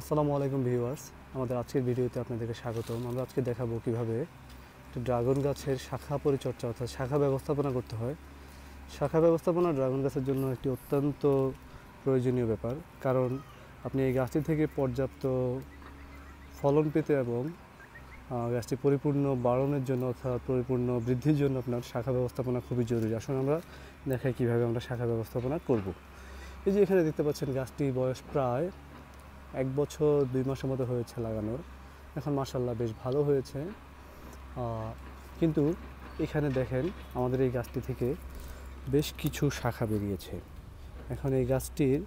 আসসালামু আলাইকুম ভিউয়ার্স আমাদের আজকের ভিডিওতে আপনাদেরকে স্বাগতম আমরা আজকে দেখাবো একটি ড্রাগন গাছের শাখা পরিচর্যা অর্থাৎ শাখা ব্যবস্থাপনা করতে হয় শাখা ব্যবস্থাপনা ড্রাগন গাছের জন্য একটি অত্যন্ত প্রয়োজনীয় ব্যাপার কারণ আপনি এই গাছটি থেকে পর্যাপ্ত ফলন পেতে এবং গাছটি পরিপূর্ণ বাড়নের জন্য অর্থাৎ পরিপূর্ণ বৃদ্ধির জন্য আপনার শাখা ব্যবস্থাপনা খুবই জরুরি আসুন আমরা দেখাই কীভাবে আমরা শাখা ব্যবস্থাপনা করব। এই যে এখানে দেখতে পাচ্ছেন গাছটি বয়স প্রায় এক বছর দুই মাসের মতো হয়েছে লাগানোর এখন মাসাল্লাহ বেশ ভালো হয়েছে কিন্তু এখানে দেখেন আমাদের এই গাছটি থেকে বেশ কিছু শাখা বেরিয়েছে এখন এই গাছটির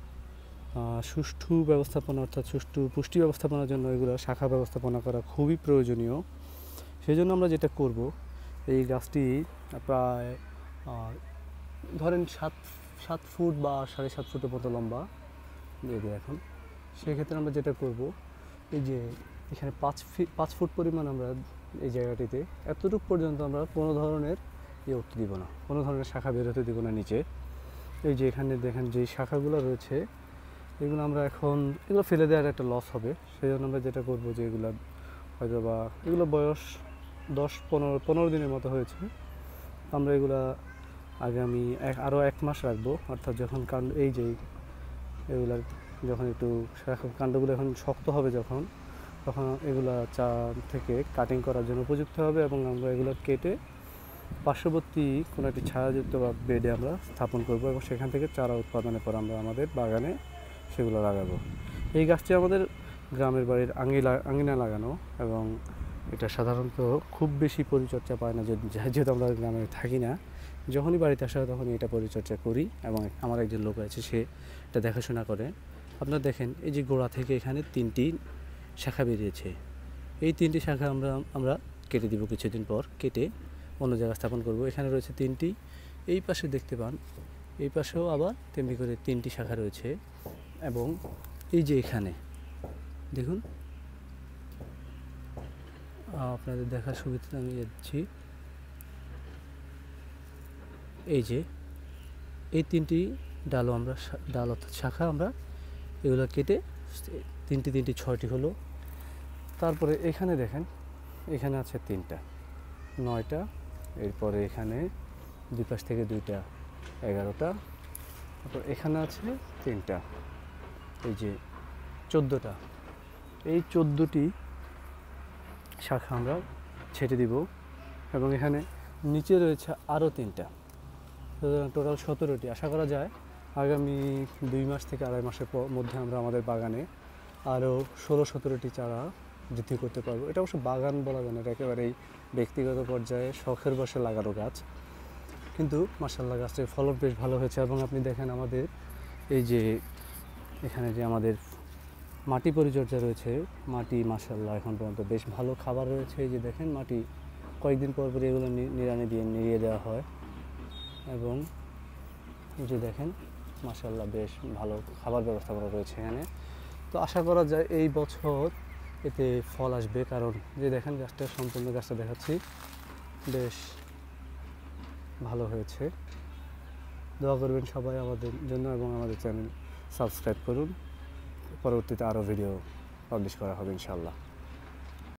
সুষ্ঠু ব্যবস্থাপনা অর্থাৎ সুষ্ঠু পুষ্টি ব্যবস্থাপনার জন্য এগুলো শাখা ব্যবস্থাপনা করা খুবই প্রয়োজনীয় সেই জন্য আমরা যেটা করব এই গাছটি প্রায় ধরেন সাত সাত ফুট বা সাড়ে সাত ফুটের মতো লম্বা দিয়ে এখন সেক্ষেত্রে আমরা যেটা করব এই যে এখানে পাঁচ ফিট পাঁচ ফুট পরিমাণ আমরা এই জায়গাটিতে এতটুকু পর্যন্ত আমরা কোনো ধরনের ইয়ে উঠতে দিব না কোনো ধরনের শাখা বেরোতে দিব না নিচে এই যে এখানে দেখেন যে শাখাগুলো রয়েছে এগুলো আমরা এখন এগুলো ফেলে দেওয়ার একটা লস হবে সেই জন্য আমরা যেটা করব যে এগুলো হয়তো বা এগুলো বয়স দশ পনেরো পনেরো দিনের মতো হয়েছে আমরা এগুলা আগামী এক আরও এক মাস রাখবো অর্থাৎ যখন কারণ এই যে এগুলার যখন একটু কাণ্ডগুলো এখন শক্ত হবে যখন তখন এগুলো চা থেকে কাটিং করার জন্য উপযুক্ত হবে এবং আমরা এগুলো কেটে পার্শ্ববর্তী কোনো একটি ছায়াযুক্ত বা বেডে আমরা স্থাপন করব এবং সেখান থেকে চারা উৎপাদনের পর আমরা আমাদের বাগানে সেগুলো লাগাবো এই গাছটি আমাদের গ্রামের বাড়ির আঙি আঙিনা লাগানো এবং এটা সাধারণত খুব বেশি পরিচর্যা পায় না যেহেতু আমরা গ্রামে থাকি না যখনই বাড়িতে আসা হয় তখনই এটা পরিচর্যা করি এবং আমার একজন লোক আছে সে এটা দেখাশোনা করে আপনারা দেখেন এই যে গোড়া থেকে এখানে তিনটি শাখা বেরিয়েছে এই তিনটি শাখা আমরা আমরা কেটে দিব কিছুদিন পর কেটে অন্য জায়গায় স্থাপন করব এখানে রয়েছে তিনটি এই পাশে দেখতে পান এই পাশেও আবার তেমনি করে তিনটি শাখা রয়েছে এবং এই যে এখানে দেখুন আপনাদের দেখার সুবিধাটা আমি যাচ্ছি এই যে এই তিনটি ডালও আমরা ডাল অর্থাৎ শাখা আমরা এগুলো কেটে তিনটি তিনটি ছয়টি হলো তারপরে এখানে দেখেন এখানে আছে তিনটা নয়টা এরপরে এখানে দুই পাশ থেকে দুইটা এগারোটা তারপর এখানে আছে তিনটা এই যে চোদ্দোটা এই চোদ্দোটি শাখা আমরা ছেটে দিব এবং এখানে নিচে রয়েছে আরও তিনটা সুতরাং টোটাল সতেরোটি আশা করা যায় আগামী দুই মাস থেকে আড়াই মাসের মধ্যে আমরা আমাদের বাগানে আরও ষোলো সতেরোটি চারা বৃদ্ধি করতে পারবো এটা অবশ্য বাগান বলা যায় না এটা একেবারেই ব্যক্তিগত পর্যায়ে শখের বসে লাগানো গাছ কিন্তু মার্শাল্লাহ গাছের ফলন বেশ ভালো হয়েছে এবং আপনি দেখেন আমাদের এই যে এখানে যে আমাদের মাটি পরিচর্যা রয়েছে মাটি মার্শাল্লাহ এখন পর্যন্ত বেশ ভালো খাবার রয়েছে এই যে দেখেন মাটি কয়েকদিন পর পর এগুলো নিরানি দিয়ে নিড়িয়ে দেওয়া হয় এবং এই যে দেখেন মাসাল্লাহ বেশ ভালো খাবার ব্যবস্থাপনা রয়েছে এখানে তো আশা করা যায় এই বছর এতে ফল আসবে কারণ যে দেখেন গাছটা সম্পূর্ণ গাছটা দেখাচ্ছি বেশ ভালো হয়েছে দোয়া করবেন সবাই আমাদের জন্য এবং আমাদের চ্যানেল সাবস্ক্রাইব করুন পরবর্তীতে আরও ভিডিও পাবলিশ করা হবে ইনশাল্লাহ